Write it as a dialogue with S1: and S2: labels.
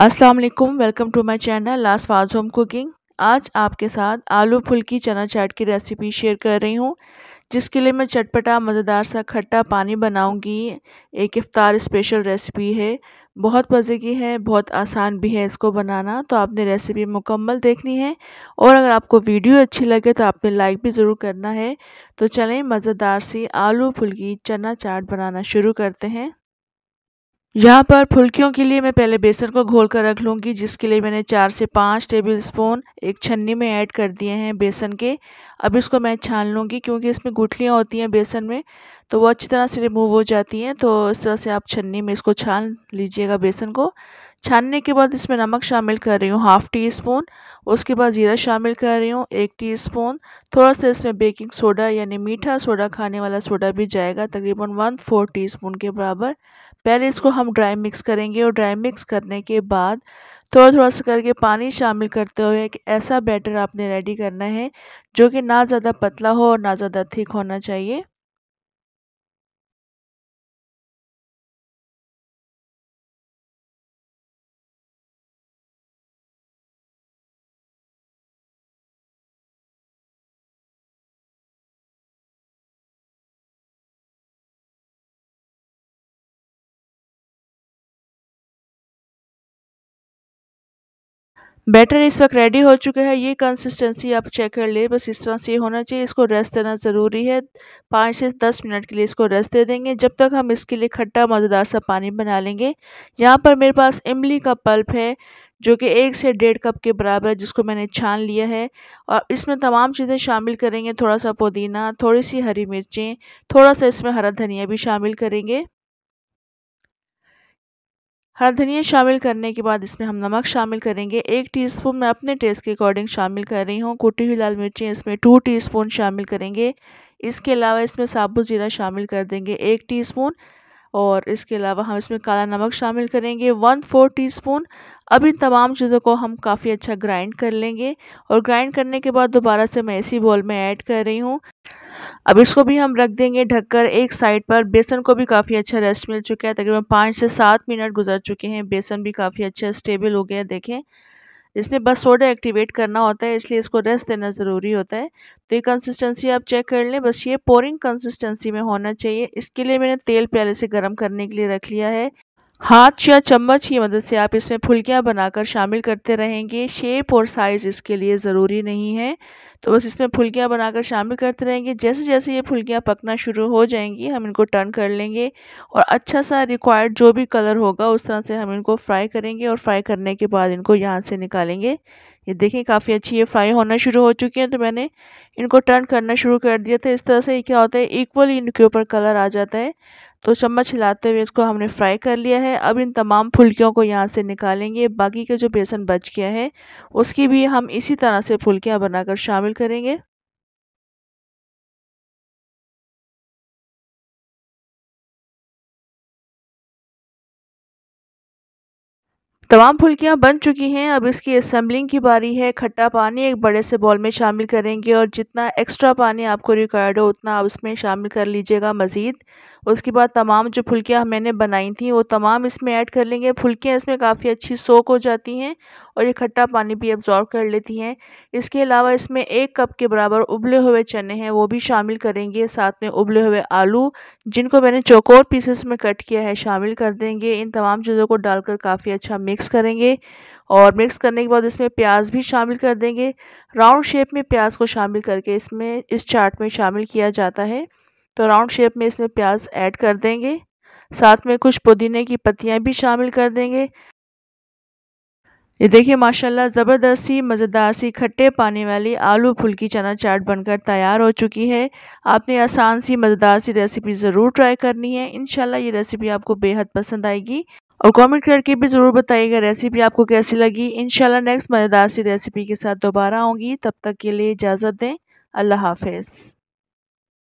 S1: अस्सलाम वालेकुम welcome to my channel last फाज होम कुकिंग आज आपके साथ आलू फुल्की चना चाट की रेसिपी शेयर कर रही हूँ जिसके लिए मैं चटपटा मज़ेदार सा खट्टा पानी बनाऊँगी एक इफ़ार स्पेशल रेसिपी है बहुत मज़े की है बहुत आसान भी है इसको बनाना तो आपने रेसिपी मुकम्मल देखनी है और अगर आपको वीडियो अच्छी लगे तो आपने लाइक भी ज़रूर करना है तो चलें मज़ेदार सी आलू फुल्की चना चाट बनाना शुरू करते हैं यहाँ पर फुल्कियों के लिए मैं पहले बेसन को घोल कर रख लूँगी जिसके लिए मैंने चार से पाँच टेबल स्पून एक छन्नी में ऐड कर दिए हैं बेसन के अब इसको मैं छान लूँगी क्योंकि इसमें गुठलियाँ होती हैं बेसन में तो वो अच्छी तरह से रिमूव हो जाती हैं तो इस तरह से आप छन्नी में इसको छान लीजिएगा बेसन को छानने के बाद इसमें नमक शामिल कर रही हूँ हाफ़ टी स्पून उसके बाद ज़ीरा शामिल कर रही हूँ एक टी स्पून थोड़ा सा इसमें बेकिंग सोडा यानी मीठा सोडा खाने वाला सोडा भी जाएगा तकरीबन वन फोर टी स्पून के बराबर पहले इसको हम ड्राई मिक्स करेंगे और ड्राई मिक्स करने के बाद थोड़ा थोड़ा सा करके पानी शामिल करते हुए एक ऐसा बैटर आपने रेडी करना है जो कि ना ज़्यादा पतला हो और ना ज़्यादा थिक होना चाहिए बैटर इस वक्त रेडी हो चुका है ये कंसिस्टेंसी आप चेक कर लिए बस इस तरह से ये होना चाहिए इसको रेस्ट देना ज़रूरी है पाँच से दस मिनट के लिए इसको रेस्ट दे देंगे जब तक हम इसके लिए खट्टा मज़ेदार सा पानी बना लेंगे यहाँ पर मेरे पास इमली का पल्प है जो कि एक से डेढ़ कप के बराबर जिसको मैंने छान लिया है और इसमें तमाम चीज़ें शामिल करेंगे थोड़ा सा पुदीना थोड़ी सी हरी मिर्चें थोड़ा सा इसमें हरा धनिया भी शामिल करेंगे हरा धनिया शामिल करने के बाद इसमें हम नमक शामिल करेंगे एक टीस्पून मैं अपने टेस्ट के अकॉर्डिंग शामिल कर रही हूँ कुटी हुई लाल मिर्ची इसमें टू टीस्पून शामिल करेंगे इसके अलावा इसमें साबुत जीरा शामिल कर देंगे एक टीस्पून और इसके अलावा हम इसमें काला नमक शामिल करेंगे वन फोर टी अब इन तमाम चीज़ों को हम काफ़ी अच्छा ग्राइंड कर लेंगे और ग्राइंड करने के बाद दोबारा से मैं इसी बॉल में ऐड कर रही हूँ अब इसको भी हम रख देंगे ढककर एक साइड पर बेसन को भी काफ़ी अच्छा रेस्ट मिल चुका है तकरीबन पाँच से सात मिनट गुजर चुके हैं बेसन भी काफ़ी अच्छा स्टेबल हो गया देखें इसमें बस सोडा एक्टिवेट करना होता है इसलिए इसको रेस्ट देना ज़रूरी होता है तो ये कंसिस्टेंसी आप चेक कर लें बस ये पोरिंग कंसिस्टेंसी में होना चाहिए इसके लिए मैंने तेल पहले से गर्म करने के लिए रख लिया है हाथ या चम्मच की मदद से आप इसमें फुलकियाँ बनाकर शामिल करते रहेंगे शेप और साइज़ इसके लिए ज़रूरी नहीं है तो बस इसमें फुलकियाँ बनाकर शामिल करते रहेंगे जैसे जैसे ये फुलकियाँ पकना शुरू हो जाएंगी हम इनको टर्न कर लेंगे और अच्छा सा रिक्वायर्ड जो भी कलर होगा उस तरह से हम इनको फ्राई करेंगे और फ्राई करने के बाद इनको यहाँ से निकालेंगे ये देखें काफ़ी अच्छी ये फ्राई होना शुरू हो चुकी हैं तो मैंने इनको टर्न करना शुरू कर दिया था इस तरह से क्या होता है इक्वली इनके ऊपर कलर आ जाता है तो चम्मच हिलाते हुए इसको हमने फ्राई कर लिया है अब इन तमाम फुलकियों को यहाँ से निकालेंगे बाकी का जो बेसन बच गया है उसकी भी हम इसी तरह से फुलकियाँ बनाकर शामिल करेंगे तमाम फुल्कियाँ बन चुकी हैं अब इसकी असम्बलिंग की बारी है खट्टा पानी एक बड़े से बॉल में शामिल करेंगे और जितना एक्स्ट्रा पानी आपको रिक्वायर्ड हो उतना आप उसमें शामिल कर लीजिएगा मज़ीद उसके बाद तमाम जो फुल्कियाँ मैंने बनाई थी वो तमाम इसमें ऐड कर लेंगे फुल्कियाँ इसमें काफ़ी अच्छी सोक हो जाती हैं और ये खट्टा पानी भी एब्जॉर्व कर लेती हैं इसके अलावा इसमें एक कप के बराबर उबले हुए चने हैं वो भी शामिल करेंगे साथ में उबले हुए आलू जिनको मैंने चौकोर पीसेस में कट किया है शामिल कर देंगे इन तमाम चीज़ों को डालकर काफ़ी अच्छा मिक्स मिक्स करेंगे और मिक्स करने के बाद इसमें प्याज भी शामिल कर देंगे राउंड शेप में प्याज को शामिल करके इसमें इस चाट में शामिल किया जाता है तो राउंड शेप में इसमें प्याज ऐड कर देंगे साथ में कुछ पुदीने की पत्तियाँ भी शामिल कर देंगे ये देखिए माशाल्लाह ज़बरदस्त ही मज़ेदार सी खट्टे पानी वाली आलू फुल्की चना चाट बनकर तैयार हो चुकी है आपने आसान सी मज़ेदार सी रेसिपी ज़रूर ट्राई करनी है इन ये रेसिपी आपको बेहद पसंद आएगी और कमेंट करके भी ज़रूर बताइएगा रेसिपी आपको कैसी लगी इन नेक्स्ट मज़ेदार सी रेसिपी के साथ दोबारा आऊँगी तब तक के लिए इजाज़त दें अल्लाह हाफिज़